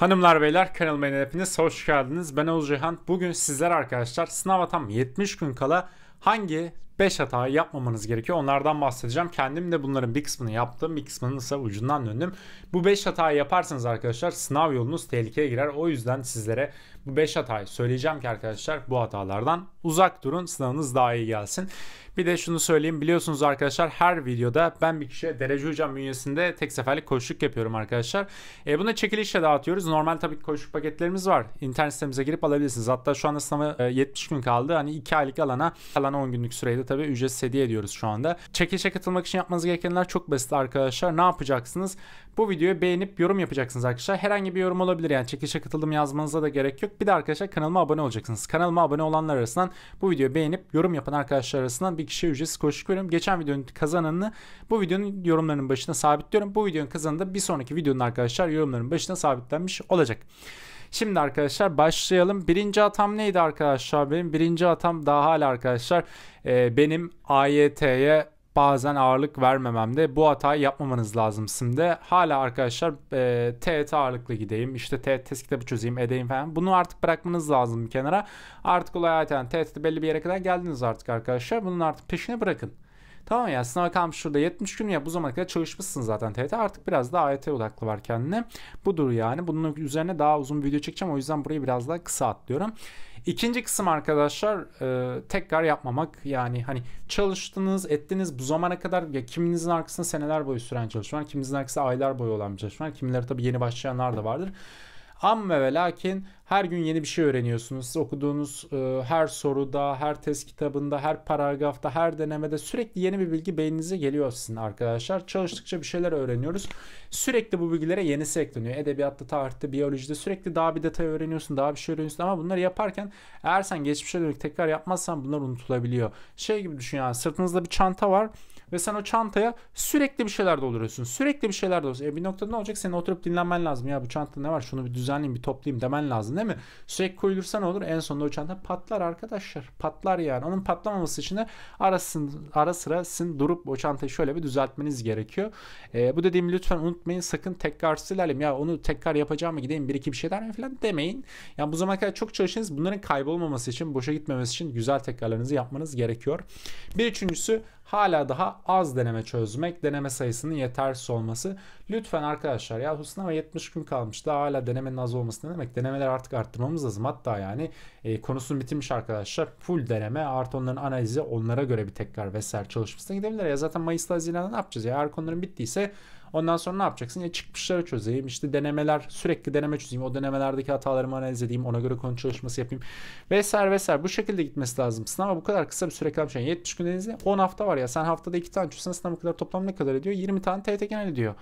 Hanımlar beyler kanalıma hepiniz hoş geldiniz. Ben Oğuz Cihan. Bugün sizler arkadaşlar sınava tam 70 gün kala hangi 5 hata yapmamanız gerekiyor. Onlardan bahsedeceğim. Kendim de bunların bir kısmını yaptım. Bir kısmını ise ucundan döndüm. Bu 5 hatayı yaparsanız arkadaşlar sınav yolunuz tehlikeye girer. O yüzden sizlere bu 5 hatayı söyleyeceğim ki arkadaşlar bu hatalardan uzak durun. Sınavınız daha iyi gelsin. Bir de şunu söyleyeyim biliyorsunuz arkadaşlar her videoda ben bir kişiye derece hocam bünyesinde tek seferlik koşluk yapıyorum arkadaşlar. E, buna çekilişle dağıtıyoruz. Normal tabii ki koşluk paketlerimiz var. İnternet sitemize girip alabilirsiniz. Hatta şu anda sınavı 70 e, gün kaldı. Hani 2 aylık alana kalan 10 günlük süreyi de tabii ücretsiz hediye ediyoruz şu anda. Çekilişe katılmak için yapmanız gerekenler çok basit arkadaşlar. Ne yapacaksınız? Bu videoyu beğenip yorum yapacaksınız arkadaşlar. Herhangi bir yorum olabilir yani çekilişe katıldım yazmanıza da gerek yok. Bir de arkadaşlar kanalıma abone olacaksınız. Kanalıma abone olanlar arasından bu videoyu beğenip yorum yapan arkadaşlar arasından bir kişiye ücretsiz koşuk veriyorum. Geçen videonun kazananını bu videonun yorumlarının başına sabitliyorum. Bu videonun kazananı da bir sonraki videonun arkadaşlar yorumların başına sabitlenmiş olacak. Şimdi arkadaşlar başlayalım. Birinci hatam neydi arkadaşlar benim? Birinci hatam daha hala arkadaşlar e, benim AYT'ye bazen ağırlık vermememde bu hatayı yapmamanız lazım şimdi. Hala arkadaşlar e, TET ağırlıklı gideyim İşte TET test kitabı çözeyim edeyim falan bunu artık bırakmanız lazım bir kenara. Artık olay zaten TET'te belli bir yere kadar geldiniz artık arkadaşlar bunun artık peşine bırakın. Tamam ya sınav kalmış şurada 70 gün ya bu zamana kadar çalışmışsın zaten TYT. Artık biraz daha AYT odaklı var kendine. Budur yani. Bunun üzerine daha uzun bir video çekeceğim. O yüzden burayı biraz daha kısa atlıyorum. İkinci kısım arkadaşlar e, tekrar yapmamak yani hani çalıştınız ettiniz bu zamana kadar ya kiminizin arkasında seneler boyu süren çalışmalar kiminizin arkasında aylar boyu olan bir çalışmalar kimileri tabi yeni başlayanlar da vardır. Amme ve lakin her gün yeni bir şey öğreniyorsunuz. Siz okuduğunuz e, her soruda, her test kitabında, her paragrafta, her denemede sürekli yeni bir bilgi beyninize geliyor sizin arkadaşlar. Çalıştıkça bir şeyler öğreniyoruz. Sürekli bu bilgilere yeni ekleniyor. Edebiyatta, tarihte, biyolojide sürekli daha bir detay öğreniyorsun, daha bir şey öğreniyorsun. Ama bunları yaparken eğer sen geçmişe dönük tekrar yapmazsan bunlar unutulabiliyor. Şey gibi düşün yani sırtınızda bir çanta var. Ve sen o çantaya sürekli bir şeyler dolduruyorsun. Sürekli bir şeyler dolduruyorsun. E bir noktada ne olacak? Senin oturup dinlenmen lazım. Ya bu çantada ne var? Şunu bir düzenleyeyim, bir toplayayım demen lazım değil mi? Sürekli koyulursa olur? En sonunda o çanta patlar arkadaşlar. Patlar yani. Onun patlamaması için de arasın, ara sıra sizin durup o çantayı şöyle bir düzeltmeniz gerekiyor. E, bu dediğimi lütfen unutmayın. Sakın tekrar ilerleyeyim. Ya onu tekrar yapacağım mı gideyim bir iki bir şeyler falan demeyin. Yani bu zamana kadar çok çalışınız. Bunların kaybolmaması için, boşa gitmemesi için güzel tekrarlarınızı yapmanız gerekiyor. Bir üçüncüsü hala daha az deneme çözmek, deneme sayısının yetersiz olması. Lütfen arkadaşlar ya sınava 70 gün kalmış daha hala denemenin az olması ne demek? Denemeler artık arttırmamız lazım. Hatta yani e, konusunu bitirmiş arkadaşlar full deneme artı onların analizi onlara göre bir tekrar vesaire çalışmasına gidebilirler. Ya zaten Mayıs'ta Haziran'da ne yapacağız ya? Eğer konuların bittiyse Ondan sonra ne yapacaksın? Ya çıkmışları çözeyim. işte denemeler sürekli deneme çözeyim. O denemelerdeki hatalarımı analiz edeyim. Ona göre konu çalışması yapayım. Vesaire vesaire. Bu şekilde gitmesi lazım. Sınava bu kadar kısa bir süre kalmış. Yani 70 gün dediğinizde 10 hafta var ya. Sen haftada 2 tane çözsen sınav kadar toplam ne kadar ediyor? 20 tane TYT genel ediyor.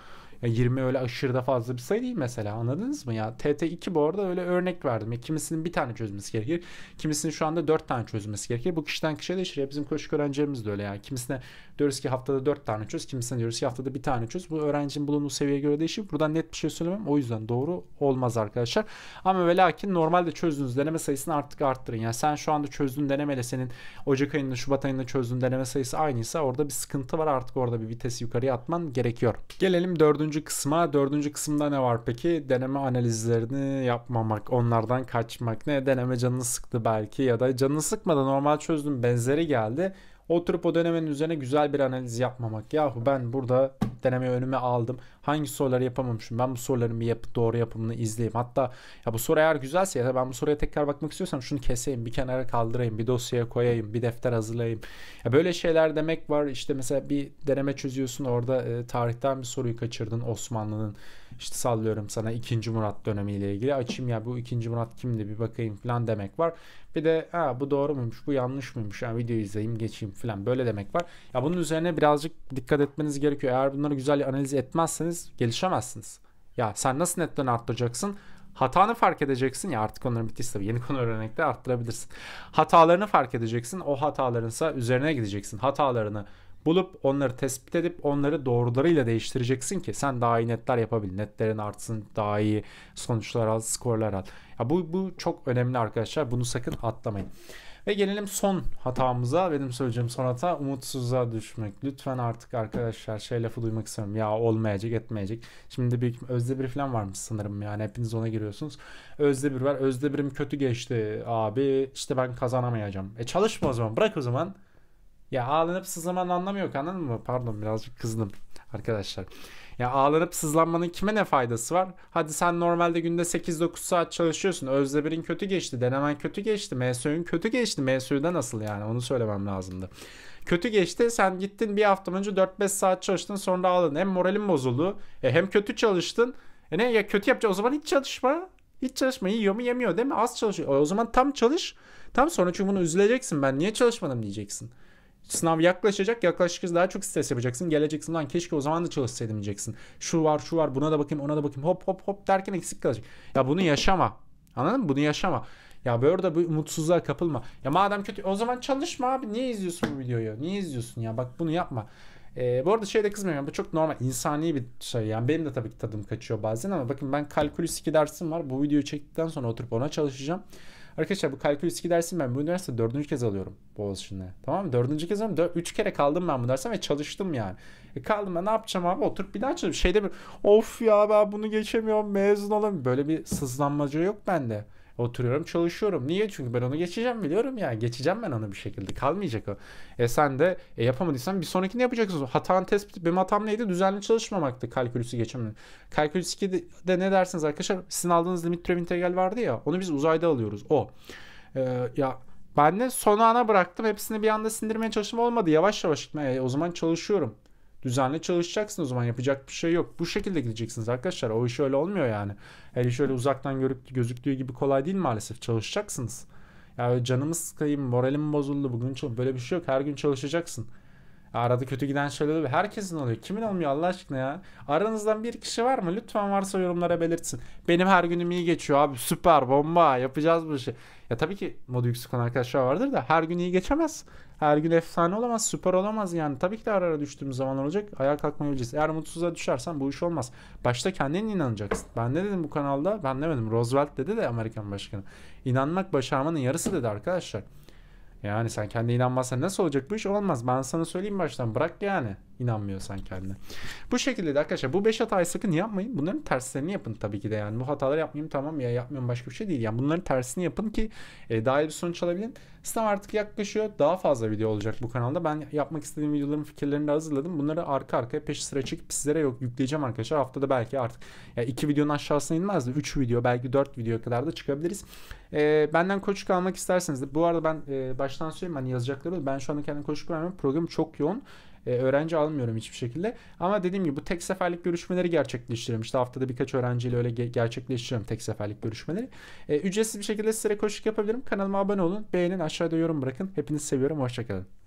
Ya 20 öyle aşırı da fazla bir sayı değil mesela anladınız mı ya? TT2 bu arada öyle örnek verdim. Ya kimisinin bir tane çözmesi gerekir. Kimisinin şu anda 4 tane çözmesi gerekir. Bu kişiden kişiye değişir. Ya bizim koşuk öğrencilerimiz de öyle yani. Kimisine diyoruz ki haftada 4 tane çöz. Kimisine diyoruz ki haftada bir tane çöz. Bu öğrencinin bulunduğu seviyeye göre değişir. Buradan net bir şey söylemem. O yüzden doğru olmaz arkadaşlar. Ama ve lakin normalde çözdüğünüz deneme sayısını artık arttırın. Yani sen şu anda çözdüğün denemeyle senin Ocak ayında Şubat ayında çözdüğün deneme sayısı aynıysa orada bir sıkıntı var. Artık orada bir vitesi yukarıya atman gerekiyor. Gelelim dördüncü dördüncü kısma. Dördüncü kısımda ne var peki? Deneme analizlerini yapmamak, onlardan kaçmak. Ne deneme canını sıktı belki ya da canını sıkmadı normal çözdüm benzeri geldi. Oturup o denemenin üzerine güzel bir analiz yapmamak. Yahu ben burada denemeyi önüme aldım. Hangi soruları yapamamışım? Ben bu soruların bir yap doğru yapımını izleyeyim. Hatta ya bu soru eğer güzelse ya ben bu soruya tekrar bakmak istiyorsam şunu keseyim, bir kenara kaldırayım, bir dosyaya koyayım, bir defter hazırlayayım. Ya böyle şeyler demek var. İşte mesela bir deneme çözüyorsun orada e, tarihten bir soruyu kaçırdın Osmanlı'nın işte sallıyorum sana 2. Murat dönemiyle ilgili açayım ya bu 2. Murat kimdi bir bakayım falan demek var. Bir de ha bu doğru muymuş bu yanlış mıymış yani video izleyeyim geçeyim falan böyle demek var. Ya bunun üzerine birazcık dikkat etmeniz gerekiyor. Eğer bunları güzel analiz etmezseniz gelişemezsiniz. Ya sen nasıl netten arttıracaksın? Hatanı fark edeceksin ya artık onların bitti tabii yeni konu de arttırabilirsin. Hatalarını fark edeceksin. O hatalarınsa üzerine gideceksin. Hatalarını bulup onları tespit edip onları doğrularıyla değiştireceksin ki sen daha iyi netler yapabil. Netlerin artsın, daha iyi sonuçlar al, skorlar al. Ya bu, bu çok önemli arkadaşlar. Bunu sakın atlamayın. Ve gelelim son hatamıza. Benim söyleyeceğim son hata umutsuzluğa düşmek. Lütfen artık arkadaşlar şey lafı duymak istemiyorum. Ya olmayacak etmeyecek. Şimdi bir Özde bir falan varmış sanırım yani. Hepiniz ona giriyorsunuz. Özde bir var. Özde birim kötü geçti abi. İşte ben kazanamayacağım. E çalışma o zaman. Bırak o zaman. Ya ağlanıp sızlamanın anlamı yok anladın mı? Pardon birazcık kızdım arkadaşlar. Ya ağlanıp sızlanmanın kime ne faydası var? Hadi sen normalde günde 8-9 saat çalışıyorsun. Özde birin kötü geçti. Denemen kötü geçti. MSÜ'nün kötü geçti. MSÜ'de nasıl yani? Onu söylemem lazımdı. Kötü geçti. Sen gittin bir hafta önce 4-5 saat çalıştın. Sonra ağladın. Hem moralin bozuldu. E, hem kötü çalıştın. E ne ya kötü yapacak. O zaman hiç çalışma. Hiç çalışma. Yiyor mu yemiyor değil mi? Az çalışıyor. O zaman tam çalış. Tam sonra çünkü bunu üzüleceksin. Ben niye çalışmadım diyeceksin. Sınav yaklaşacak. Yaklaştıkça daha çok stres yapacaksın. Geleceksin lan keşke o zaman da çalışsaydım diyeceksin. Şu var şu var buna da bakayım ona da bakayım hop hop hop derken eksik kalacak. Ya bunu yaşama. Anladın mı? Bunu yaşama. Ya böyle de bu umutsuzluğa kapılma. Ya madem kötü o zaman çalışma abi. Niye izliyorsun bu videoyu? Niye izliyorsun ya? Bak bunu yapma. Ee, bu arada şeyde kızmıyorum. Bu çok normal insani bir şey. Yani benim de tabii ki tadım kaçıyor bazen ama bakın ben kalkülüs 2 dersim var. Bu videoyu çektikten sonra oturup ona çalışacağım. Arkadaşlar bu kalkülüs 2 dersini ben bu üniversite dördüncü kez alıyorum Boğaziçi'nde. Tamam mı? Dördüncü kez alıyorum. Dör, üç kere kaldım ben bu dersen ve çalıştım yani. E kaldım ben ne yapacağım abi? Oturup bir daha çalışıyorum. Şeyde bir of ya ben bunu geçemiyorum mezun olamıyorum. Böyle bir sızlanmaca yok bende. Oturuyorum çalışıyorum. Niye? Çünkü ben onu geçeceğim biliyorum ya. Geçeceğim ben onu bir şekilde. Kalmayacak o. E sen de e, yapamadıysan bir sonraki sonrakini yapacaksın. Hatan tespit. Benim hatam neydi? Düzenli çalışmamaktı kalkülüsü geçemem. Kalkülüs 2'de ne dersiniz arkadaşlar? Sizin aldığınız limit türev integral vardı ya. Onu biz uzayda alıyoruz. O. E, ya ben de son ana bıraktım. Hepsini bir anda sindirmeye çalıştım. Olmadı. Yavaş yavaş gitmeye. E, o zaman çalışıyorum. Düzenli çalışacaksın o zaman yapacak bir şey yok. Bu şekilde gideceksiniz arkadaşlar. O iş öyle olmuyor yani. Her iş öyle uzaktan görüp gözüktüğü gibi kolay değil maalesef. Çalışacaksınız. Ya yani canımız kayayım, moralim bozuldu. Bugün böyle bir şey yok. Her gün çalışacaksın. Arada kötü giden şeyler oluyor. Herkesin oluyor. Kimin olmuyor Allah aşkına ya? Aranızdan bir kişi var mı? Lütfen varsa yorumlara belirtsin. Benim her günüm iyi geçiyor abi. Süper bomba yapacağız bu işi. Ya tabii ki modu yüksek olan arkadaşlar vardır da her gün iyi geçemez. Her gün efsane olamaz, süper olamaz yani. Tabii ki de ara ara düştüğümüz zaman olacak. Ayağa kalkmayı bileceğiz. Eğer mutsuzluğa düşersen bu iş olmaz. Başta kendine inanacaksın. Ben ne dedim bu kanalda? Ben demedim. Roosevelt dedi de Amerikan başkanı. İnanmak başarmanın yarısı dedi arkadaşlar. Yani sen kendine inanmazsan nasıl olacak bu iş? Olmaz. Ben sana söyleyeyim baştan. Bırak yani inanmıyorsan kendine. Bu şekilde de arkadaşlar bu 5 hatayı sakın yapmayın. Bunların terslerini yapın tabii ki de yani. Bu hataları yapmayayım tamam ya yapmıyorum başka bir şey değil. Yani bunların tersini yapın ki e, daha iyi bir sonuç alabilin. Sınav artık yaklaşıyor. Daha fazla video olacak bu kanalda. Ben yapmak istediğim videoların fikirlerini de hazırladım. Bunları arka arkaya peş sıra çekip sizlere yok yükleyeceğim arkadaşlar. Haftada belki artık ya iki videonun aşağısına inmez de 3 video belki 4 video kadar da çıkabiliriz. E, benden koçluk almak isterseniz de bu arada ben e, baştan söyleyeyim hani yazacakları ben şu anda kendim koçluk vermiyorum. Program çok yoğun e, öğrenci almıyorum hiçbir şekilde. Ama dediğim gibi bu tek seferlik görüşmeleri gerçekleştiriyorum. İşte haftada birkaç öğrenciyle öyle ge- gerçekleştiriyorum tek seferlik görüşmeleri. E, ücretsiz bir şekilde size koşuk yapabilirim. Kanalıma abone olun, beğenin, aşağıda yorum bırakın. Hepinizi seviyorum, hoşçakalın.